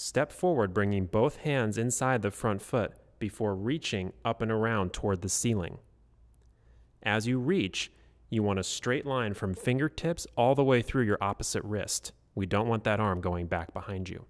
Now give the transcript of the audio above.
Step forward, bringing both hands inside the front foot before reaching up and around toward the ceiling. As you reach, you want a straight line from fingertips all the way through your opposite wrist. We don't want that arm going back behind you.